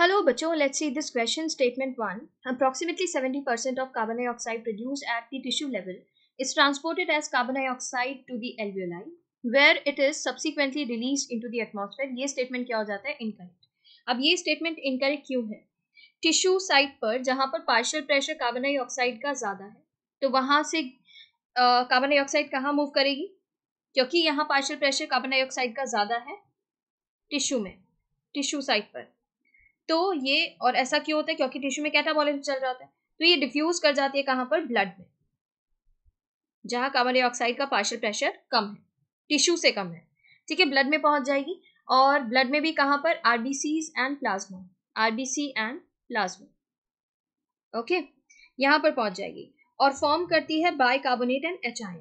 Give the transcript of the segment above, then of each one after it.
hello बच्चों let's see this question statement one approximately seventy percent of carbon dioxide produce at the tissue level is transported as carbon dioxide to the alveoli where it is subsequently release into the atmosphere ये statement क्या हो जाता है incorrect अब ये statement incorrect क्यों है tissue site पर जहाँ पर पार्शल प्रेशर कार्बन डाइऑक्साइड का ज़्यादा है तो वहाँ से कार्बन डाइऑक्साइड कहाँ मूव करेगी क्योंकि यहाँ पार्शल प्रेशर कार्बन डाइऑक्साइड का ज़्यादा है टिश्यू में टिश्यू साइट पर तो ये और ऐसा क्यों होता है क्योंकि टिश्यू में कैटाबॉलिज्म चल रहा होता है तो ये डिफ्यूज कर जाती है कहाँ पर ब्लड में जहाँ कार्बन डाइऑक्साइड का पार्शियल प्रेशर कम है टिश्यू से कम है ठीक है ब्लड में पहुंच जाएगी और ब्लड में भी कहाँ पर RBCs and plasma RBC and plasma okay यहाँ पर पहुंच जाएगी और फॉर्म करती है bicarbonate and H ion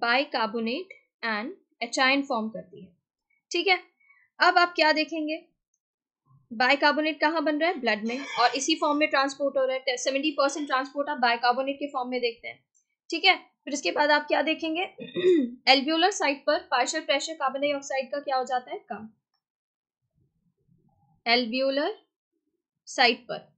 bicarbonate and H ion form करती है ठीक है अब आप क्या देखेंगे बाइकार्बोनेट कहाँ बन रहा है ब्लड में और इसी फॉर्म में ट्रांसपोर्ट हो रहा है सेवेंटी परसेंट ट्रांसपोर्ट आप बाइकार्बोनेट के फॉर्म में देखते हैं ठीक है फिर इसके बाद आप क्या देखेंगे एल्ब्यूलर साइड पर पार्शियल प्रेशर कार्बन डाइऑक्साइड का क्या हो जाता है कम एल्ब्यूलर साइड पर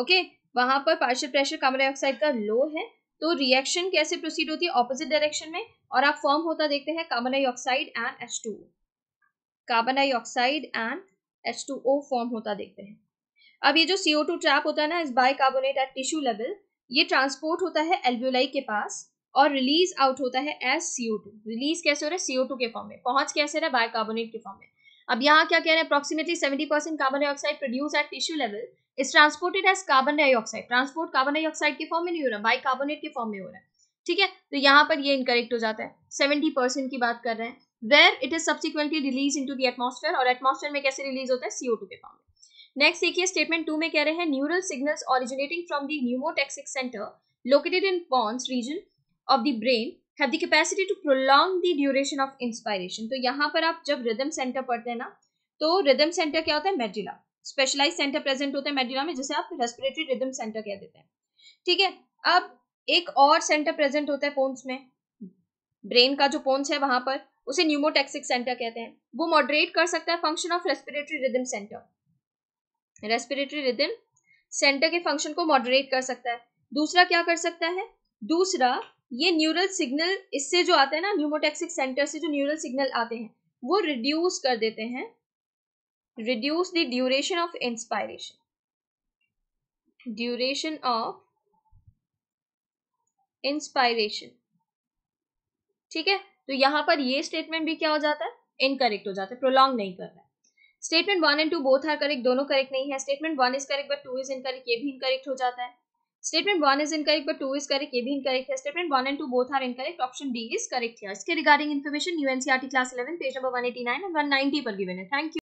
ओके वहां पर पार्शियल प्रेशर कार्बन डाइऑक्साइड का लो है तो रिएक्शन कैसे प्रोसीड होती है ऑपोजिट डायरेक्शन में और आप फॉर्म होता देखते हैं carbon dioxide and H carbon dioxide and H two O form होता देखते हैं अब ये जो सीओ टू ट्रैप होता है ना इस बाइकार्बोनेट एट टिश्यू लेवल ये ट्रांसपोर्ट होता है एल्व्यूलाई के पास और रिलीज आउट होता है as C O two release कैसे हो रहा है सीओ टू के फॉर्म में पहुंच कैसे रहा है बाइकार्बोनेट के फॉर्म में अब यहाँ क्या कह रहे हैं approximately seventy percent carbon dioxide produce at tissue level is transported as carbon dioxide transport carbon dioxide के फॉर्म में नहीं हो रहा बाइकार्बोनेट के फॉर्म में हो रहा है ठीक है तो यहाँ पर ये इनकरेक्ट हो जाता है सेवेंटी परसेंट की बात कर रहे हैं where it is subsequently release into the atmosphere और एटमोसफेयर में कैसे रिलीज होता है सीओ टू के फॉर्म में नेक्स्ट देखिए स्टेटमेंट टू में कह रहे हैं neural signals originating from the pneumotaxic centre located in pons region of the brain have the capacity to prolong the duration of inspiration तो यहाँ पर आप जब रिदम सेंटर पढ़ते हैं ना तो रिदम सेंटर क्या होता है मेडिला स्पेशलाइज सेंटर प्रेजेंट होता है मेडिला में जिसे आप रेस्पिरेटरी रिदम सेंटर कह देते हैं ठीक है अब एक और सेंटर प्रेजेंट होता है पोन्स में ब्रेन का जो पोन्स है वहां पर उसे न्यूमोटेक्सिक सेंटर कहते हैं वो मॉडरेट कर सकता है function of respiratory rhythm centre respiratory rhythm centre के फंक्शन को मॉडरेट कर सकता है दूसरा क्या कर सकता है दूसरा ये न्यूरल सिग्नल इससे जो आते हैं ना न्यूमोटेक्सिक सेंटर से जो न्यूरल सिग्नल आते हैं वो रिड्यूस कर देते हैं reduce the duration of inspiration duration of inspiration ठीक है तो यहां पर ये स्टेटमेंट भी क्या हो जाता है इनकरेक्ट हो जाता है प्रोलॉन्ग नहीं करना है statement one and two both are correct दोनों करेक्ट नहीं है statement one is correct but two is incorrect ये भी इनकरेक्ट हो जाता है statement one is incorrect but two is correct ये भी इनकरेक्ट है statement one and two both are incorrect option D is correct है इसके regarding information NCERT class eleven page number one eighty nine and one ninety पर given है thank you